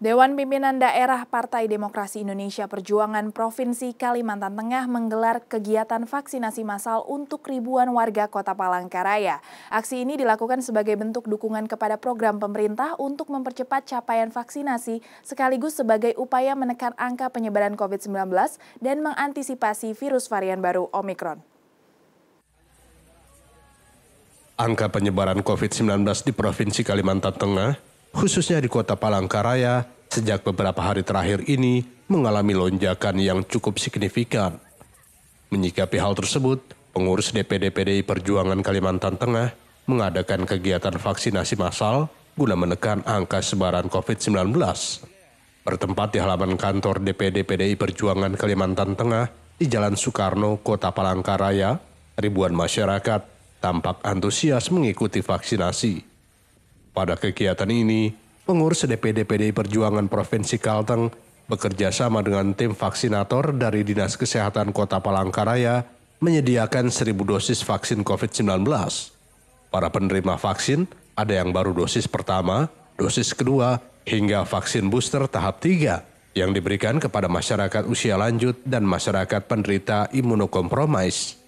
Dewan Pimpinan Daerah Partai Demokrasi Indonesia Perjuangan Provinsi Kalimantan Tengah menggelar kegiatan vaksinasi massal untuk ribuan warga Kota Palangkaraya. Aksi ini dilakukan sebagai bentuk dukungan kepada program pemerintah untuk mempercepat capaian vaksinasi sekaligus sebagai upaya menekan angka penyebaran COVID-19 dan mengantisipasi virus varian baru Omikron. Angka penyebaran COVID-19 di Provinsi Kalimantan Tengah khususnya di kota Palangkaraya, sejak beberapa hari terakhir ini mengalami lonjakan yang cukup signifikan. Menyikapi hal tersebut, pengurus DPD PDI Perjuangan Kalimantan Tengah mengadakan kegiatan vaksinasi massal guna menekan angka sebaran COVID-19. Bertempat di halaman kantor DPD PDI Perjuangan Kalimantan Tengah di Jalan Soekarno, Kota Palangkaraya, ribuan masyarakat tampak antusias mengikuti vaksinasi. Pada kegiatan ini, pengurus DPD PDI Perjuangan Provinsi Kalteng bekerja sama dengan tim vaksinator dari Dinas Kesehatan Kota Palangkaraya menyediakan 1000 dosis vaksin COVID-19. Para penerima vaksin ada yang baru dosis pertama, dosis kedua, hingga vaksin booster tahap 3 yang diberikan kepada masyarakat usia lanjut dan masyarakat penderita imunokompromis.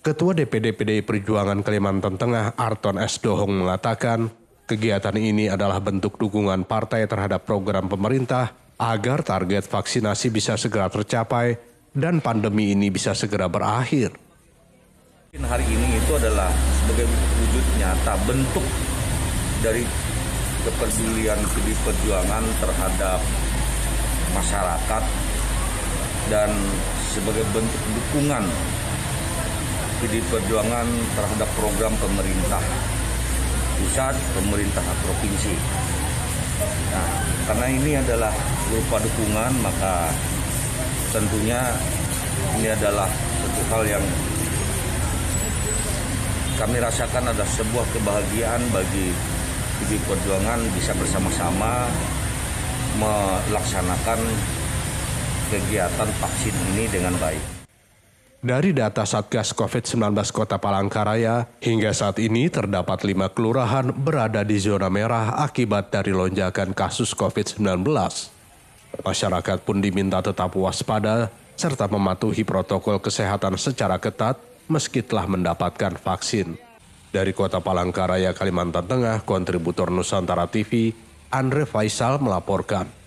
Ketua DPD PDI Perjuangan Kalimantan Tengah Arton S. Dohong mengatakan, kegiatan ini adalah bentuk dukungan partai terhadap program pemerintah agar target vaksinasi bisa segera tercapai dan pandemi ini bisa segera berakhir. Hari ini itu adalah sebagai wujud nyata bentuk dari kepedulian PDI Perjuangan terhadap masyarakat dan sebagai bentuk dukungan PD Perjuangan terhadap program pemerintah pusat, pemerintah provinsi. Nah, karena ini adalah berupa dukungan, maka tentunya ini adalah satu hal yang kami rasakan ada sebuah kebahagiaan bagi PD Perjuangan bisa bersama-sama melaksanakan kegiatan vaksin ini dengan baik. Dari data Satgas COVID-19 Kota Palangkaraya, hingga saat ini terdapat lima kelurahan berada di zona merah akibat dari lonjakan kasus COVID-19. Masyarakat pun diminta tetap waspada serta mematuhi protokol kesehatan secara ketat meski telah mendapatkan vaksin. Dari Kota Palangkaraya, Kalimantan Tengah, kontributor Nusantara TV, Andre Faisal melaporkan.